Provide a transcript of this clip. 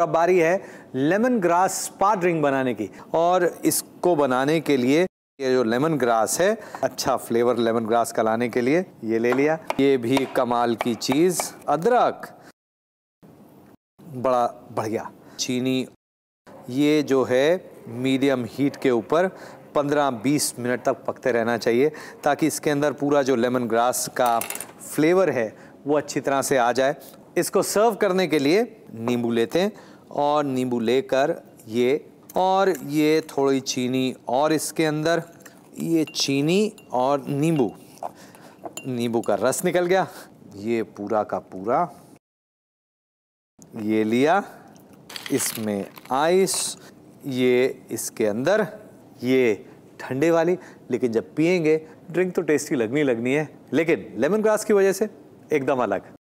अब बारी है लेमन ग्रास स्पा ड्रिंक बनाने की और इसको बनाने के लिए ये जो लेमन ग्रास है अच्छा फ्लेवर लेमन ग्रास का लाने के लिए ये ले लिया ये भी कमाल की चीज़ अदरक बड़ा बढ़िया चीनी ये जो है मीडियम हीट के ऊपर 15-20 मिनट तक पकते रहना चाहिए ताकि इसके अंदर पूरा जो लेमन ग्रास का फ्लेवर है वो अच्छी तरह से आ जाए इसको सर्व करने के लिए नींबू लेते हैं और नींबू लेकर ये और ये थोड़ी चीनी और इसके अंदर ये चीनी और नींबू नींबू का रस निकल गया ये पूरा का पूरा ये लिया इसमें आइस ये इसके अंदर ये ठंडे वाली लेकिन जब पियेंगे ड्रिंक तो टेस्टी लगनी लगनी है लेकिन लेमन ग्रास की वजह से एकदम अलग